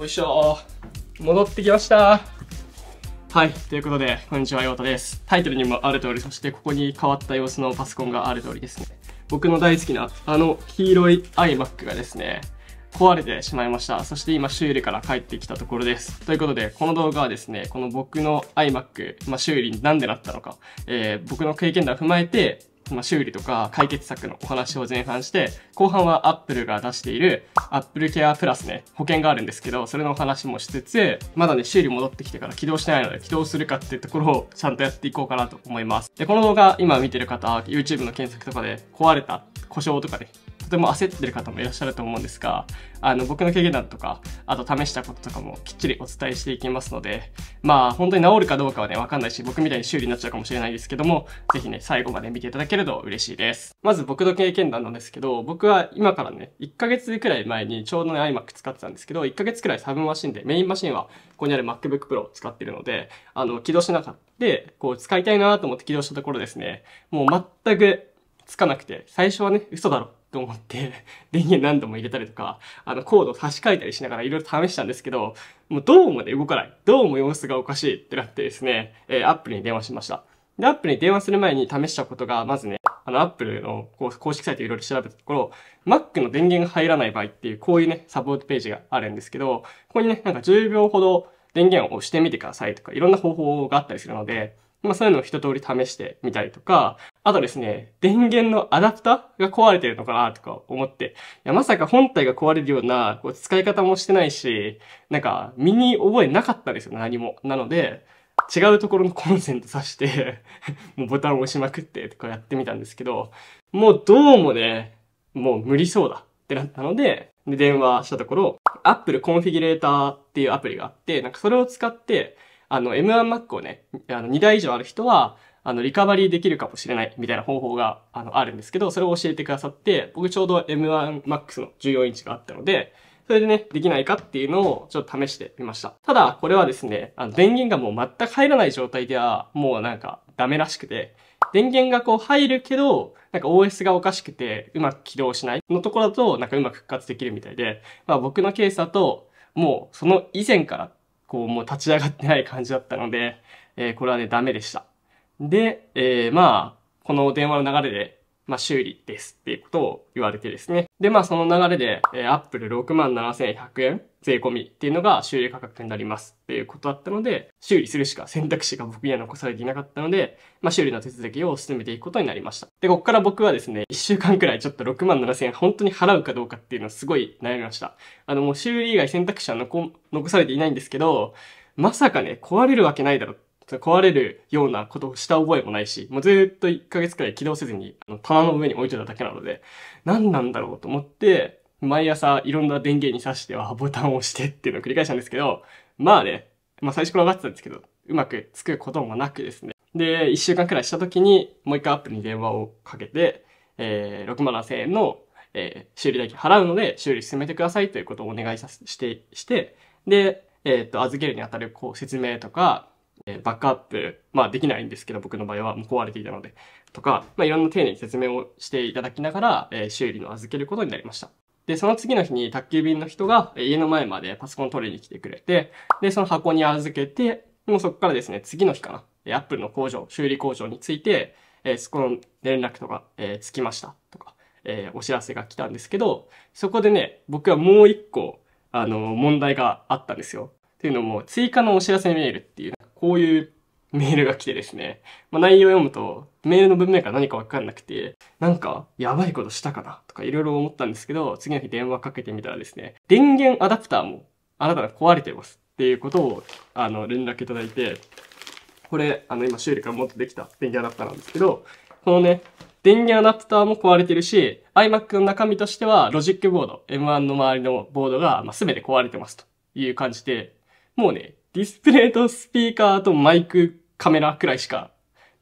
おいしょ戻ってきましたはい。ということで、こんにちは、ヨータです。タイトルにもある通り、そしてここに変わった様子のパソコンがある通りですね。僕の大好きな、あの黄色い iMac がですね、壊れてしまいました。そして今、修理から帰ってきたところです。ということで、この動画はですね、この僕の iMac、まあ、修理になんでなったのか、えー、僕の経験談を踏まえて、ま修理とか解決策のお話を前半して、後半は Apple が出している Apple Care Plus ね、保険があるんですけど、それのお話もしつつ、まだね、修理戻ってきてから起動してないので、起動するかっていうところをちゃんとやっていこうかなと思います。で、この動画今見てる方、YouTube の検索とかで壊れた故障とかね、とても焦ってる方もいらっしゃると思うんですが、あの、僕の経験談とか、あと試したこととかもきっちりお伝えしていきますので、まあ、本当に治るかどうかはね、わかんないし、僕みたいに修理になっちゃうかもしれないですけども、ぜひね、最後まで見ていただけると嬉しいです。まず僕の経験談なんですけど、僕は今からね、1ヶ月くらい前にちょうどね、iMac 使ってたんですけど、1ヶ月くらいサブマシンで、メインマシンはここにある MacBook Pro を使ってるので、あの、起動しなかった。で、こう、使いたいなと思って起動したところですね、もう全くつかなくて、最初はね、嘘だろと思って、電源何度も入れたりとか、あの、コードを差し替えたりしながらいろいろ試したんですけど、もうどうもね、動かない。どうも様子がおかしいってなってですね、えー、アップルに電話しました。で、アップルに電話する前に試したことが、まずね、あの、アップルの公式サイトいろいろ調べたところ、Mac の電源が入らない場合っていう、こういうね、サポートページがあるんですけど、ここにね、なんか10秒ほど電源を押してみてくださいとか、いろんな方法があったりするので、まあそういうのを一通り試してみたりとか、あとですね、電源のアダプターが壊れてるのかなとか思って、いやまさか本体が壊れるようなこう使い方もしてないし、なんか身に覚えなかったですよ、何も。なので、違うところのコンセント挿して もうボタンを押しまくってとかやってみたんですけど、もうどうもね、もう無理そうだってなったので、で電話したところ、Apple コンフィギュレーターっていうアプリがあって、なんかそれを使って、あの、M1Mac をね、あの2台以上ある人は、あの、リカバリーできるかもしれないみたいな方法が、あの、あるんですけど、それを教えてくださって、僕ちょうど M1MAX の14インチがあったので、それでね、できないかっていうのをちょっと試してみました。ただ、これはですね、あの、電源がもう全く入らない状態では、もうなんかダメらしくて、電源がこう入るけど、なんか OS がおかしくて、うまく起動しないのところだと、なんかうまく復活できるみたいで、まあ僕のケースだと、もうその以前からこう、もう立ち上がってない感じだったので、えー、これはね、ダメでした。で、えー、まあ、この電話の流れで、まあ、修理ですっていうことを言われてですね。で、まあ、その流れで、えー、Apple 67,100円税込みっていうのが修理価格になりますっていうことだったので、修理するしか選択肢が僕には残されていなかったので、まあ、修理の手続きを進めていくことになりました。で、こっから僕はですね、1週間くらいちょっと67,000円本当に払うかどうかっていうのをすごい悩みました。あの、もう修理以外選択肢は残されていないんですけど、まさかね、壊れるわけないだろ壊れるようなことをした覚えもないし、もうずっと1ヶ月くらい起動せずに、あの、棚の上に置いてただけなので、何なんだろうと思って、毎朝いろんな電源に挿して、あ、ボタンを押してっていうのを繰り返したんですけど、まあね、まあ最初から分かってたんですけど、うまくつくこともなくですね。で、1週間くらいした時に、もう一回アップに電話をかけて、えー、6万7千円の、えー、修理代金払うので、修理進めてくださいということをお願いさして、して、で、えっ、ー、と、預けるにあたる、こう、説明とか、えバックアップ、まあできないんですけど、僕の場合はもう壊れていたので、とか、まあいろんな丁寧に説明をしていただきながら、え修理の預けることになりました。で、その次の日に宅急便の人が家の前までパソコン取りに来てくれて、で、その箱に預けて、もうそこからですね、次の日かな、アップルの工場、修理工場について、えそこの連絡とか、えつきましたとか、えお知らせが来たんですけど、そこでね、僕はもう一個、あの、問題があったんですよ。っていうのも、追加のお知らせメールっていうこういうメールが来てですね、まあ、内容を読むと、メールの文面ら何かわかんなくて、なんか、やばいことしたかなとかいろいろ思ったんですけど、次の日電話かけてみたらですね、電源アダプターもあなたが壊れてますっていうことを、あの、連絡いただいて、これ、あの、今修理からもっとできた電源アダプターなんですけど、このね、電源アダプターも壊れてるし、iMac の中身としては、ロジックボード、M1 の周りのボードが、ま全て壊れてますという感じで、もうね、ディスプレイとスピーカーとマイク、カメラくらいしか、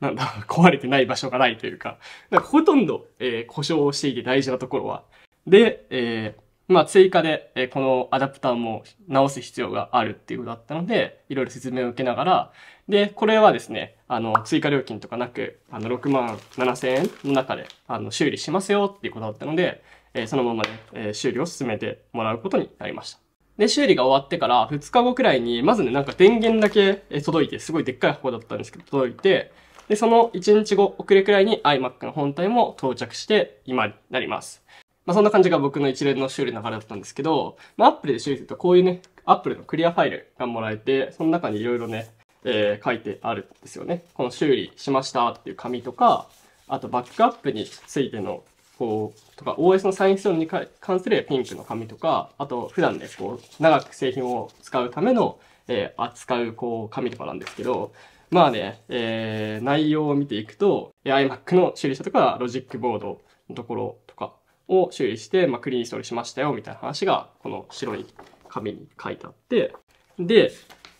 なんだ、壊れてない場所がないというか、かほとんど、えー、故障していて大事なところは。で、えー、まあ追加で、えー、このアダプターも直す必要があるっていうことだったので、いろいろ説明を受けながら、で、これはですね、あの、追加料金とかなく、あの、6万7千円の中で、あの、修理しますよっていうことだったので、えー、そのままで、えー、修理を進めてもらうことになりました。で、修理が終わってから2日後くらいに、まずね、なんか電源だけ届いて、すごいでっかい箱だったんですけど、届いて、で、その1日後遅れくらいに iMac の本体も到着して、今になります。まあ、そんな感じが僕の一連の修理の流れだったんですけど、まあ、Apple で修理するとこういうね、Apple のクリアファイルがもらえて、その中にいろいろね、えー、書いてあるんですよね。この修理しましたっていう紙とか、あとバックアップについてのこう、とか OS のサインストーンに関するピンクの紙とか、あと普段ね、こう、長く製品を使うための、えー、扱う、こう、紙とかなんですけど、まあね、えー、内容を見ていくと、iMac の修理者とか、ロジックボードのところとかを修理して、まあ、クリーンンストールしましたよ、みたいな話が、この白い紙に書いてあって、で、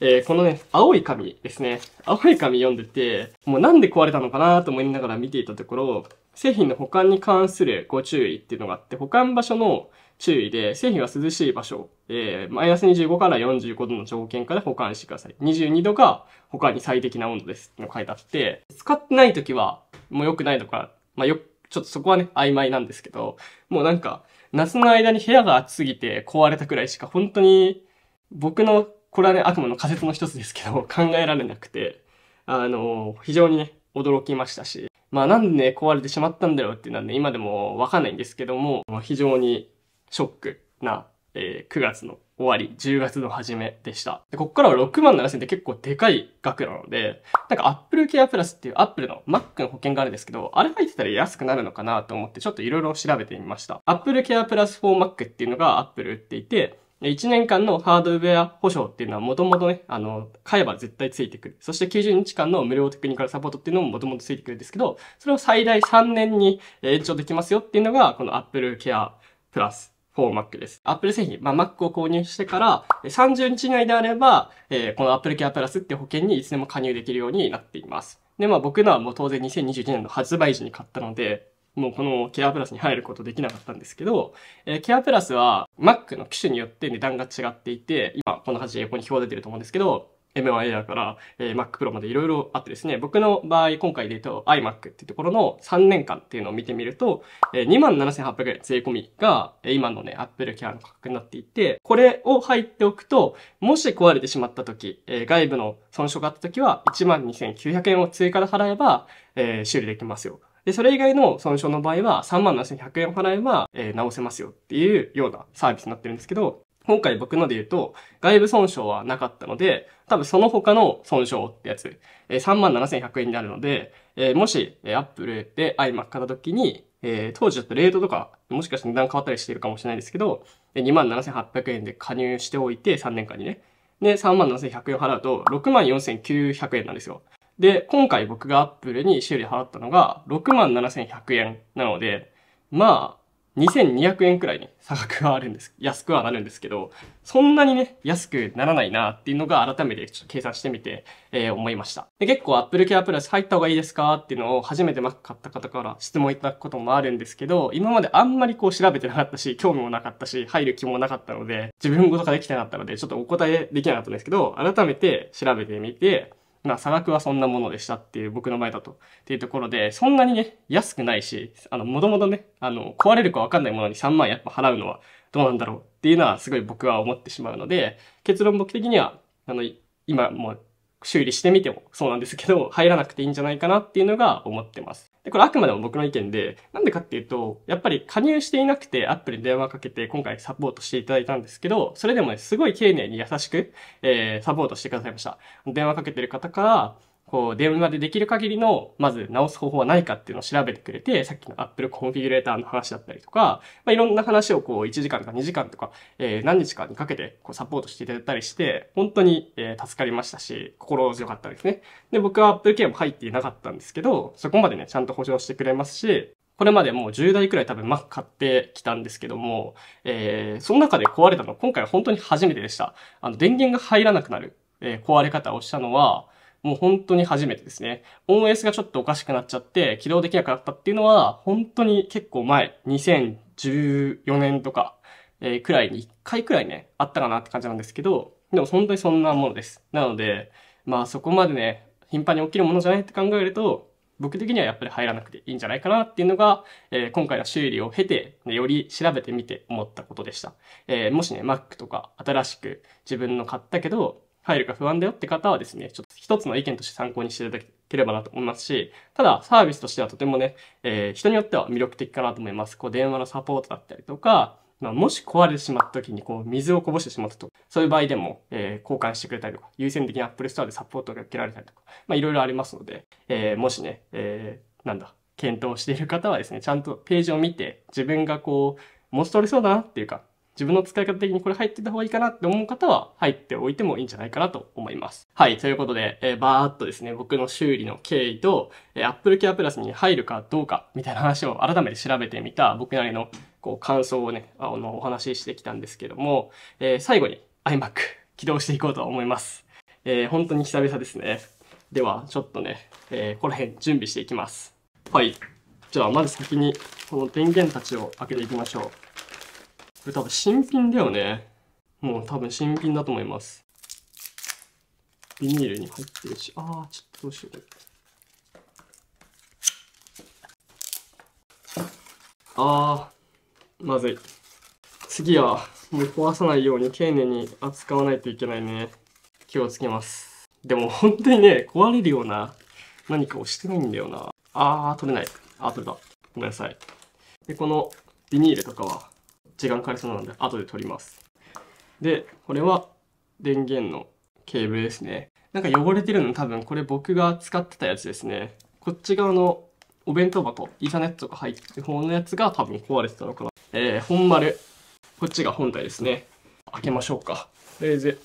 えー、このね、青い紙ですね。青い紙読んでて、もうなんで壊れたのかなと思いながら見ていたところ、製品の保管に関するご注意っていうのがあって、保管場所の注意で、製品は涼しい場所、えー、マイナス25から45度の条件下で保管してください。22度が保管に最適な温度ですっての書いてあって、使ってない時は、もう良くないのか、まあよ、ちょっとそこはね、曖昧なんですけど、もうなんか、夏の間に部屋が暑すぎて壊れたくらいしか、本当に、僕の、これはね、悪魔の仮説の一つですけど、考えられなくて、あの、非常にね、驚きましたし、まあなんで壊れてしまったんだろうっていうのはね、今でもわかんないんですけども、まあ、非常にショックな、えー、9月の終わり、10月の初めでした。で、こっからは6万7000って結構でかい額なので、なんか Apple Care Plus っていう Apple の Mac の保険があるんですけど、あれ入ってたら安くなるのかなと思ってちょっと色々調べてみました。Apple Care Plus for Mac っていうのが Apple 売っていて、1年間のハードウェア保証っていうのはもともとね、あの、買えば絶対ついてくる。そして90日間の無料テクニカルサポートっていうのももともとついてくるんですけど、それを最大3年に延長できますよっていうのが、この Apple Care Plus。for Mac です。Apple 製品、まあ、Mac を購入してから30日以内であれば、えー、この Apple Care Plus って保険にいつでも加入できるようになっています。で、まあ僕のはもう当然2021年の発売時に買ったので、もうこのケアプラスに入ることできなかったんですけど、えー、ケアプラスは Mac の機種によって値段が違っていて、今こんな感じでここに表出てると思うんですけど、M1 Air から、えー、Mac Pro までいろいろあってですね、僕の場合今回で言うと iMac っていうところの3年間っていうのを見てみると、えー、27,800円税込みが、えー、今のね、Apple Care の価格になっていて、これを入っておくと、もし壊れてしまった時、えー、外部の損傷があった時は12,900円を追加で払えば、えー、修理できますよ。で、それ以外の損傷の場合は、3 7100円払えば、えー、直せますよっていうようなサービスになってるんですけど、今回僕ので言うと、外部損傷はなかったので、多分その他の損傷ってやつ、えー、37,100円になるので、えー、もし、えー、Apple で iMac 買った時に、えー、当時だとレートとか、もしかして値段変わったりしてるかもしれないですけど、27,800円で加入しておいて、3年間にね。で、37,100円払うと、64,900円なんですよ。で、今回僕がアップルに修理払ったのが67,100円なので、まあ、2200円くらいに差額があるんです。安くはなるんですけど、そんなにね、安くならないなっていうのが改めてちょっと計算してみて、えー、思いました。で結構 Apple Care Plus 入った方がいいですかっていうのを初めて Mac 買った方から質問いただくこともあるんですけど、今まであんまりこう調べてなかったし、興味もなかったし、入る気もなかったので、自分ごとができてなかったので、ちょっとお答えできなかったんですけど、改めて調べてみて、まあ、差額はそんなものでしたっていう、僕の前だと。っていうところで、そんなにね、安くないし、あの、もともとね、あの、壊れるかわかんないものに3万やっぱ払うのはどうなんだろうっていうのは、すごい僕は思ってしまうので、結論僕的には、あの、今も修理してみてもそうなんですけど、入らなくていいんじゃないかなっていうのが思ってます。で、これあくまでも僕の意見で、なんでかっていうと、やっぱり加入していなくてアップルに電話かけて今回サポートしていただいたんですけど、それでもね、すごい丁寧に優しく、えー、サポートしてくださいました。電話かけてる方から、こう、電話でできる限りの、まず直す方法はないかっていうのを調べてくれて、さっきの Apple コンフィギュレーターの話だったりとか、まあ、いろんな話をこう、1時間とか2時間とか、えー、何日かにかけて、こう、サポートしていただいたりして、本当に、え助かりましたし、心強かったですね。で、僕は Apple ケアも入っていなかったんですけど、そこまでね、ちゃんと保証してくれますし、これまでもう10台くらい多分 Mac 買ってきたんですけども、えー、その中で壊れたの、今回は本当に初めてでした。あの、電源が入らなくなる、えー、壊れ方をしたのは、もう本当に初めてですね。OS がちょっとおかしくなっちゃって起動できなくなったっていうのは、本当に結構前、2014年とか、えー、くらいに1回くらいね、あったかなって感じなんですけど、でも本当にそんなものです。なので、まあそこまでね、頻繁に起きるものじゃないって考えると、僕的にはやっぱり入らなくていいんじゃないかなっていうのが、えー、今回の修理を経て、ね、より調べてみて思ったことでした。えー、もしね、Mac とか新しく自分の買ったけど、入るか不安だよって方はですね、ちょっと一つの意見として参考にしていただければなと思いますし、ただサービスとしてはとてもね、えー、人によっては魅力的かなと思います。こう電話のサポートだったりとか、まあ、もし壊れてしまった時にこう水をこぼしてしまったとそういう場合でも、えー、交換してくれたりとか、優先的に Apple Store でサポートが受けられたりとか、まあいろいろありますので、えー、もしね、えー、なんだ、検討している方はですね、ちゃんとページを見て、自分がこう、もう取れそうだなっていうか、自分の使い方的にこれ入ってた方がいいかなって思う方は入っておいてもいいんじゃないかなと思います。はい。ということで、えー、バーっとですね、僕の修理の経緯と、えー、Apple Care Plus に入るかどうかみたいな話を改めて調べてみた僕なりのこう感想をね、あの、お話ししてきたんですけども、えー、最後に iMac 起動していこうと思います。えー、本当に久々ですね。では、ちょっとね、えー、この辺準備していきます。はい。じゃあ、まず先にこの電源たちを開けていきましょう。れ多分新品だよね。もう多分新品だと思います。ビニールに入ってるし、ああ、ちょっとどうしよう。ああ、まずい。次は、もう壊さないように丁寧に扱わないといけないね。気をつけます。でも本当にね、壊れるような何かをしてないんだよな。あー、取れない。あー、取れた。ごめんなさい。で、このビニールとかは、時間かかりそうなので後で取ります。で、これは電源のケーブルですね。なんか汚れてるの多分これ僕が使ってたやつですね。こっち側のお弁当箱、イーサネットが入ってる方のやつが多分壊れてたのかな。えー、本丸。こっちが本体ですね。開けましょうか。とりあえず、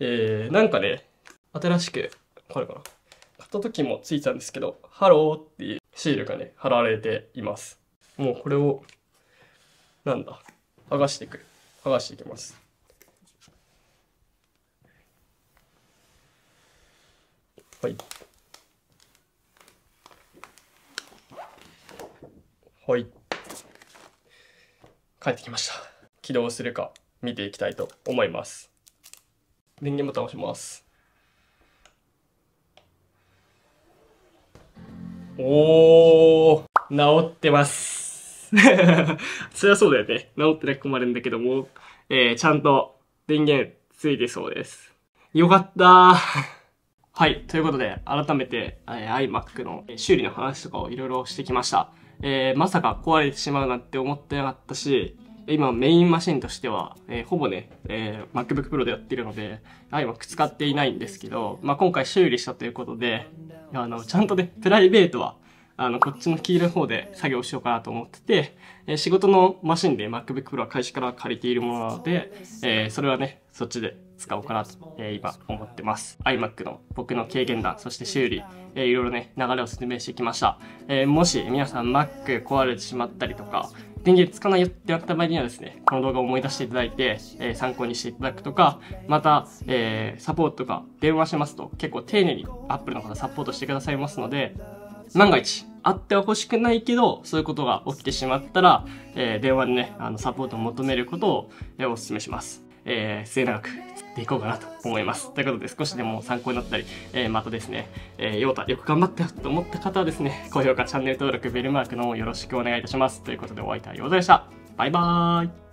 えー、なんかね、新しく、これかな。買った時もついたんですけど、ハローっていうシールがね、貼られています。もうこれを、なんだ、剥がしていく剥がしていきますはいはい帰ってきました起動するか見ていきたいと思います電源ボタン押しますおお治ってます そりゃそうだよね。治ってなく困るんだけども、えー、ちゃんと電源ついてそうです。よかったー。はい。ということで、改めて、え iMac の修理の話とかをいろいろしてきました。えー、まさか壊れてしまうなんて思ってなかったし、今メインマシンとしては、えー、ほぼね、えー、MacBook Pro でやってるので、iMac 使っていないんですけど、まあ、今回修理したということで、あの、ちゃんとね、プライベートはあの、こっちの黄色い方で作業しようかなと思ってて、え仕事のマシンで MacBook Pro は会社から借りているものなので、えそれはね、そっちで使おうかなと、え今思ってます。iMac の僕の経験談、そして修理、えー、いろいろね、流れを説明してきました。えもし皆さん Mac 壊れてしまったりとか、電源つかないよってなった場合にはですね、この動画を思い出していただいて、えー、参考にしていただくとか、また、えー、サポートとか電話しますと結構丁寧に Apple の方サポートしてくださいますので、万が一、あっては欲しくないけど、そういうことが起きてしまったら、えー、電話でね、あの、サポートを求めることを、えー、お勧めします。えー、末永く作っていこうかなと思います。ということで、少しでも参考になったり、えー、またですね、えー、ヨータよく頑張ったよと思った方はですね、高評価、チャンネル登録、ベルマークの方よろしくお願いいたします。ということで、お相手はヨータでした。バイバーイ。